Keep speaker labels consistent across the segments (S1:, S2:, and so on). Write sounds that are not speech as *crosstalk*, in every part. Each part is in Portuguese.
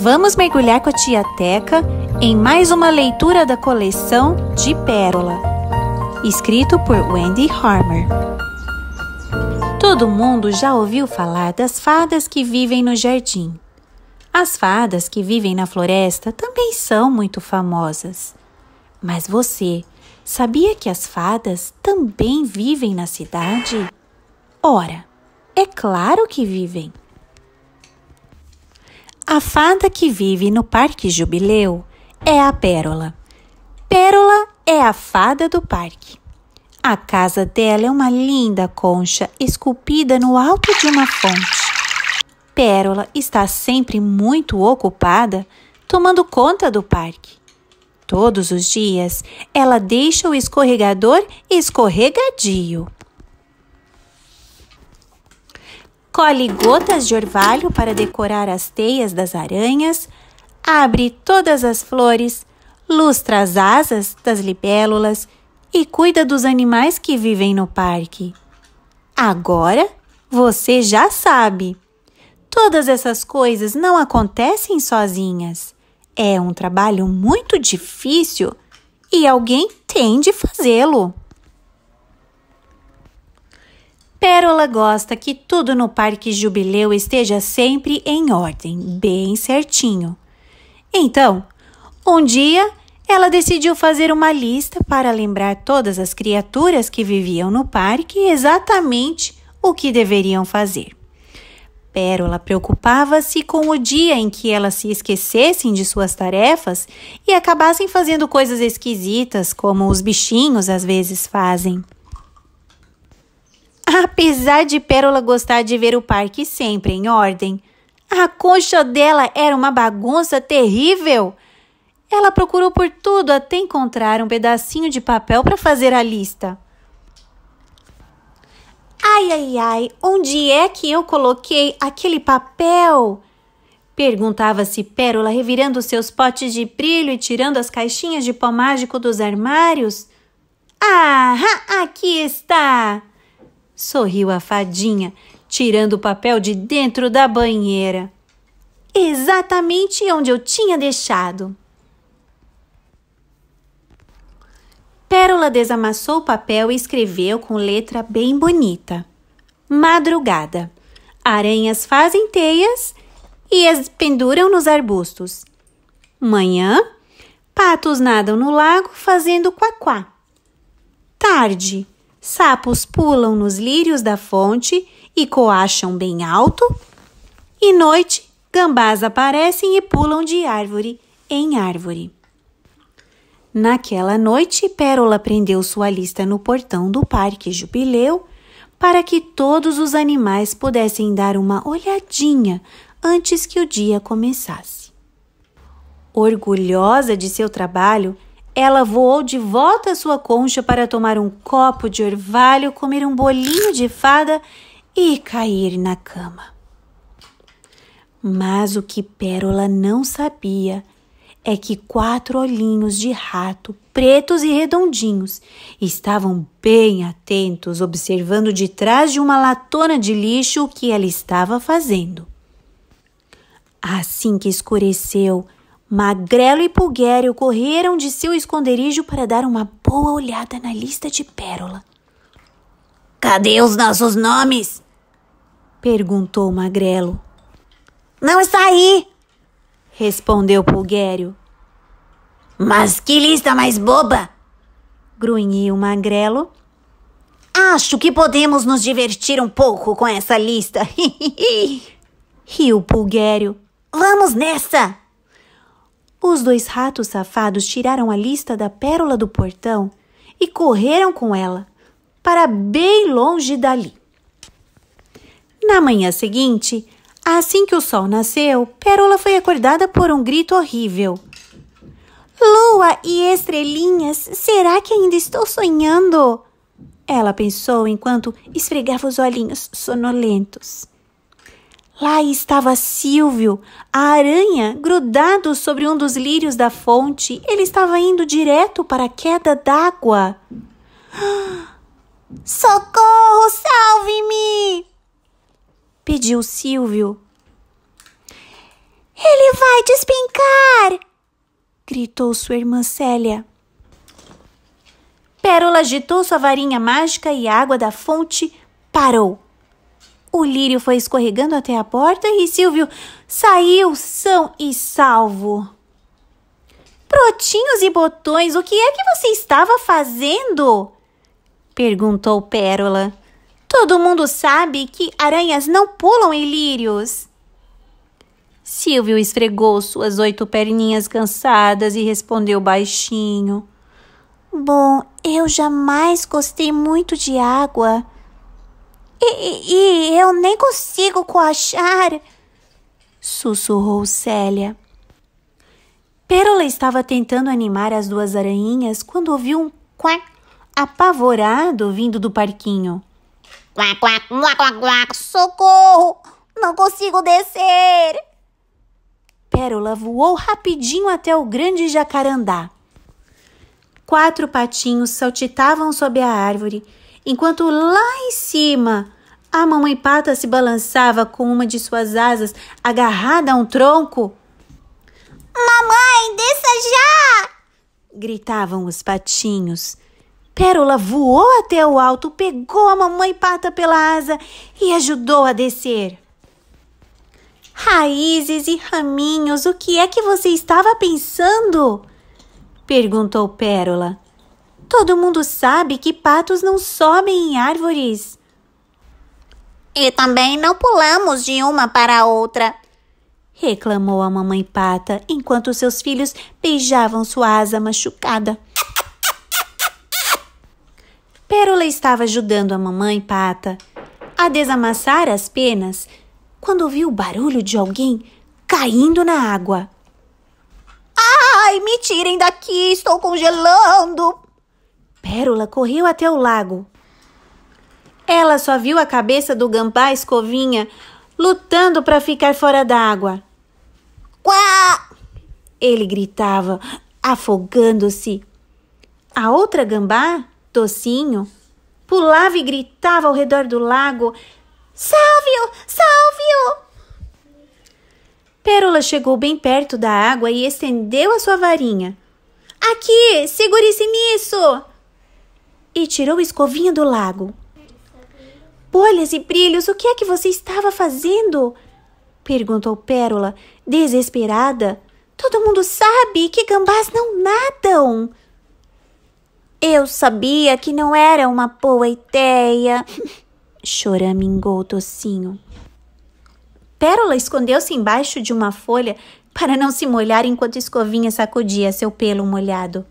S1: Vamos mergulhar com a tia Teca em mais uma leitura da coleção de Pérola, escrito por Wendy Harmer. Todo mundo já ouviu falar das fadas que vivem no jardim. As fadas que vivem na floresta também são muito famosas. Mas você sabia que as fadas também vivem na cidade? Ora, é claro que vivem. A fada que vive no Parque Jubileu é a Pérola. Pérola é a fada do parque. A casa dela é uma linda concha esculpida no alto de uma fonte. Pérola está sempre muito ocupada, tomando conta do parque. Todos os dias, ela deixa o escorregador escorregadio. colhe gotas de orvalho para decorar as teias das aranhas, abre todas as flores, lustra as asas das libélulas e cuida dos animais que vivem no parque. Agora você já sabe. Todas essas coisas não acontecem sozinhas. É um trabalho muito difícil e alguém tem de fazê-lo. Pérola gosta que tudo no Parque Jubileu esteja sempre em ordem, bem certinho. Então, um dia ela decidiu fazer uma lista para lembrar todas as criaturas que viviam no parque exatamente o que deveriam fazer. Pérola preocupava-se com o dia em que elas se esquecessem de suas tarefas e acabassem fazendo coisas esquisitas, como os bichinhos às vezes fazem. Apesar de Pérola gostar de ver o parque sempre em ordem, a concha dela era uma bagunça terrível. Ela procurou por tudo até encontrar um pedacinho de papel para fazer a lista. Ai, ai, ai, onde é que eu coloquei aquele papel? Perguntava-se Pérola, revirando seus potes de brilho e tirando as caixinhas de pó mágico dos armários. Ah, aqui está! sorriu a fadinha, tirando o papel de dentro da banheira. Exatamente onde eu tinha deixado. Pérola desamassou o papel e escreveu com letra bem bonita: Madrugada. Aranhas fazem teias e as penduram nos arbustos. Manhã, patos nadam no lago fazendo quaquá. Tarde, sapos pulam nos lírios da fonte e coacham bem alto, e noite, gambás aparecem e pulam de árvore em árvore. Naquela noite, Pérola prendeu sua lista no portão do Parque Jubileu para que todos os animais pudessem dar uma olhadinha antes que o dia começasse. Orgulhosa de seu trabalho, ela voou de volta à sua concha para tomar um copo de orvalho, comer um bolinho de fada e cair na cama. Mas o que Pérola não sabia é que quatro olhinhos de rato, pretos e redondinhos, estavam bem atentos, observando de trás de uma latona de lixo o que ela estava fazendo. Assim que escureceu, Magrelo e Pulguério correram de seu esconderijo para dar uma boa olhada na lista de pérola. Cadê os nossos nomes? perguntou Magrelo. Não está aí, respondeu Pulguério. Mas que lista mais boba! grunhiu Magrelo. Acho que podemos nos divertir um pouco com essa lista. *laughs* Riu Pulguério. Vamos nessa! Os dois ratos safados tiraram a lista da pérola do portão e correram com ela para bem longe dali. Na manhã seguinte, assim que o sol nasceu, Pérola foi acordada por um grito horrível. Lua e estrelinhas, será que ainda estou sonhando? Ela pensou enquanto esfregava os olhinhos sonolentos. Lá estava Silvio, a aranha, grudado sobre um dos lírios da fonte. Ele estava indo direto para a queda d'água. *gasps* Socorro, salve-me! pediu Silvio. Ele vai despencar! gritou sua irmã Célia. Pérola agitou sua varinha mágica e a água da fonte parou. O lírio foi escorregando até a porta e Silvio saiu são e salvo. Brotinhos e botões, o que é que você estava fazendo? perguntou Pérola. Todo mundo sabe que aranhas não pulam em lírios. Silvio esfregou suas oito perninhas cansadas e respondeu baixinho: Bom, eu jamais gostei muito de água. E, e eu nem consigo coachar, sussurrou Célia. Pérola estava tentando animar as duas aranhinhas quando ouviu um quá apavorado vindo do parquinho. Quá, quá, quá, quá, quá, socorro! Não consigo descer! Pérola voou rapidinho até o grande jacarandá. Quatro patinhos saltitavam sob a árvore enquanto lá em cima a mamãe pata se balançava com uma de suas asas agarrada a um tronco. Mamãe, desça já! gritavam os patinhos. Pérola voou até o alto, pegou a mamãe pata pela asa e ajudou a descer. Raízes e raminhos, o que é que você estava pensando? perguntou Pérola. Todo mundo sabe que patos não sobem em árvores. E também não pulamos de uma para a outra, reclamou a mamãe pata enquanto seus filhos beijavam sua asa machucada. Pérola estava ajudando a mamãe pata a desamassar as penas quando ouviu o barulho de alguém caindo na água. Ai, me tirem daqui, estou congelando! Pérola correu até o lago. Ela só viu a cabeça do gambá escovinha lutando para ficar fora d'água. Quá! Ele gritava, afogando-se. A outra gambá, Docinho, pulava e gritava ao redor do lago: Salve-o! Salve-o! Pérola chegou bem perto da água e estendeu a sua varinha. Aqui, segure-se nisso! e tirou a escovinha do lago. Bolhas e brilhos, o que é que você estava fazendo? perguntou Pérola, desesperada. Todo mundo sabe que gambás não nadam. Eu sabia que não era uma boa ideia, *laughs* choramingou o tocinho. Pérola escondeu-se embaixo de uma folha para não se molhar enquanto Escovinha sacudia seu pelo molhado.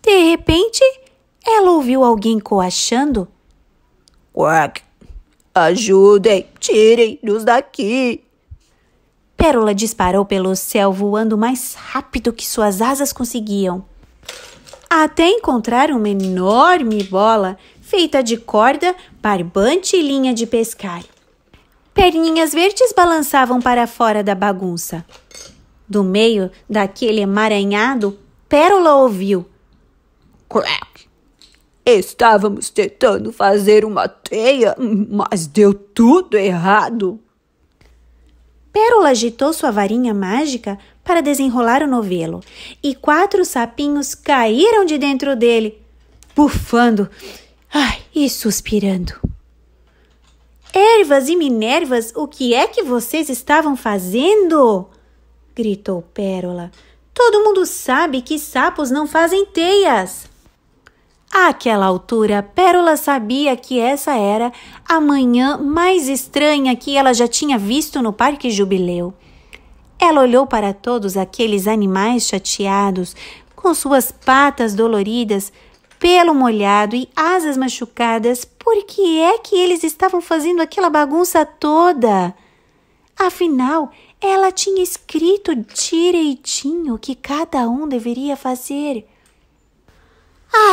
S1: De repente, ela ouviu alguém coachando. Quack! Ajudem! Tirem-nos daqui! Pérola disparou pelo céu voando mais rápido que suas asas conseguiam. Até encontrar uma enorme bola feita de corda, barbante e linha de pescar. Perninhas verdes balançavam para fora da bagunça. Do meio daquele emaranhado, Pérola ouviu: Crack! Estávamos tentando fazer uma teia, mas deu tudo errado. Pérola agitou sua varinha mágica para desenrolar o novelo e quatro sapinhos caíram de dentro dele, bufando ai, e suspirando. Ervas e Minervas, o que é que vocês estavam fazendo? gritou Pérola. Todo mundo sabe que sapos não fazem teias. Àquela altura, Pérola sabia que essa era a manhã mais estranha que ela já tinha visto no Parque Jubileu. Ela olhou para todos aqueles animais chateados, com suas patas doloridas, pelo molhado e asas machucadas, por que é que eles estavam fazendo aquela bagunça toda? Afinal, ela tinha escrito direitinho o que cada um deveria fazer.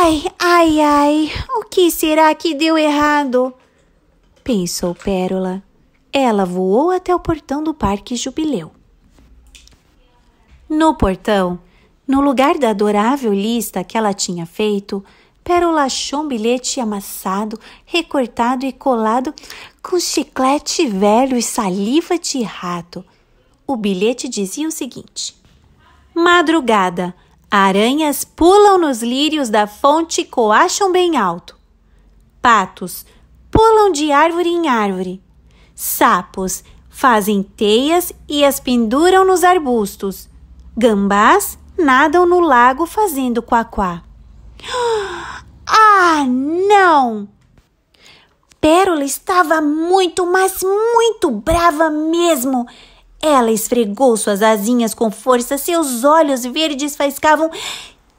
S1: Ai, ai, ai, o que será que deu errado? Pensou Pérola. Ela voou até o portão do Parque Jubileu. No portão, no lugar da adorável lista que ela tinha feito, Pérola achou um bilhete amassado, recortado e colado com chiclete velho e saliva de rato. O bilhete dizia o seguinte: Madrugada, Aranhas pulam nos lírios da fonte e coacham bem alto. Patos pulam de árvore em árvore. Sapos fazem teias e as penduram nos arbustos. Gambás nadam no lago fazendo quaquá. *gasps* Ah, não! Pérola estava muito, mas muito brava mesmo. Ela esfregou suas asinhas com força, seus olhos verdes faiscavam.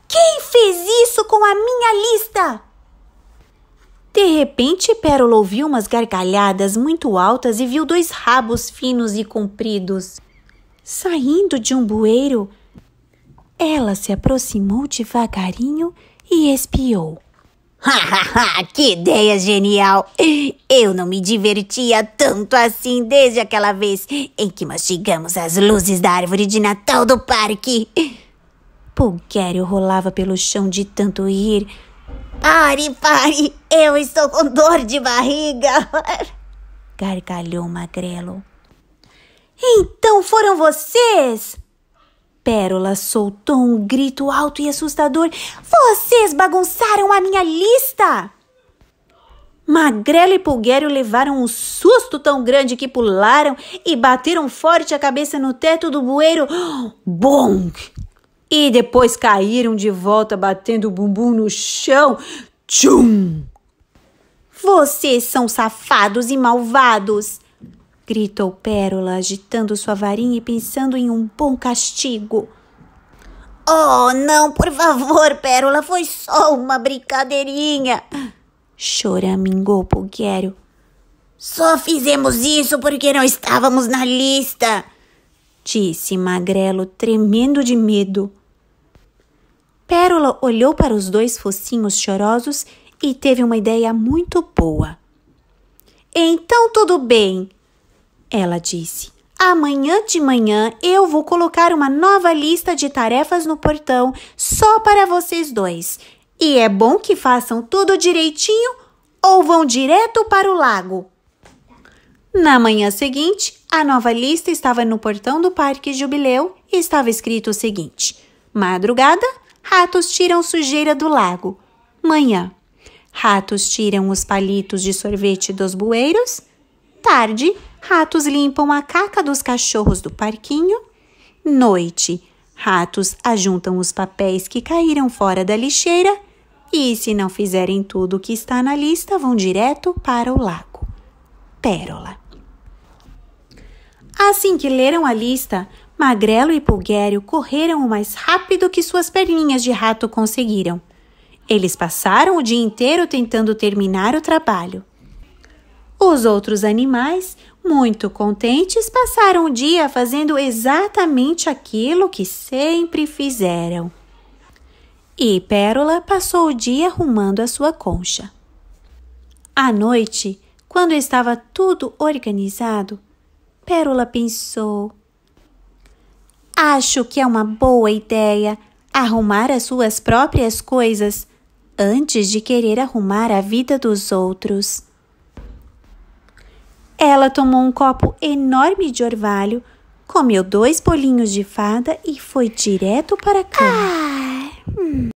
S1: Quem fez isso com a minha lista? De repente, Pérola ouviu umas gargalhadas muito altas e viu dois rabos finos e compridos. Saindo de um bueiro, ela se aproximou devagarinho e espiou que ideia genial! Eu não me divertia tanto assim desde aquela vez em que mastigamos as luzes da árvore de Natal do parque. Pulquério rolava pelo chão de tanto rir. Pare, pare! Eu estou com dor de barriga! Gargalhou Magrelo. Então foram vocês! Pérola soltou um grito alto e assustador. Vocês bagunçaram a minha lista! Magrela e Pulguério levaram um susto tão grande que pularam e bateram forte a cabeça no teto do bueiro. Bong! E depois caíram de volta, batendo o bumbum no chão. Tchum! Vocês são safados e malvados! gritou Pérola, agitando sua varinha e pensando em um bom castigo. Oh, não, por favor, Pérola, foi só uma brincadeirinha! choramingou Pulquério. Só fizemos isso porque não estávamos na lista, disse Magrelo, tremendo de medo. Pérola olhou para os dois focinhos chorosos e teve uma ideia muito boa. Então tudo bem, ela disse: Amanhã de manhã eu vou colocar uma nova lista de tarefas no portão só para vocês dois. E é bom que façam tudo direitinho ou vão direto para o lago. Na manhã seguinte, a nova lista estava no portão do Parque Jubileu e estava escrito o seguinte: Madrugada, ratos tiram sujeira do lago. Manhã, ratos tiram os palitos de sorvete dos bueiros. Tarde, ratos limpam a caca dos cachorros do parquinho. Noite, ratos ajuntam os papéis que caíram fora da lixeira. E se não fizerem tudo o que está na lista, vão direto para o lago. Pérola. Assim que leram a lista, Magrelo e Pulguério correram o mais rápido que suas perninhas de rato conseguiram. Eles passaram o dia inteiro tentando terminar o trabalho. Os outros animais muito contentes, passaram o dia fazendo exatamente aquilo que sempre fizeram. E Pérola passou o dia arrumando a sua concha. À noite, quando estava tudo organizado, Pérola pensou: Acho que é uma boa ideia arrumar as suas próprias coisas antes de querer arrumar a vida dos outros. Ela tomou um copo enorme de orvalho, comeu dois bolinhos de fada e foi direto para a cama. Ah, hum.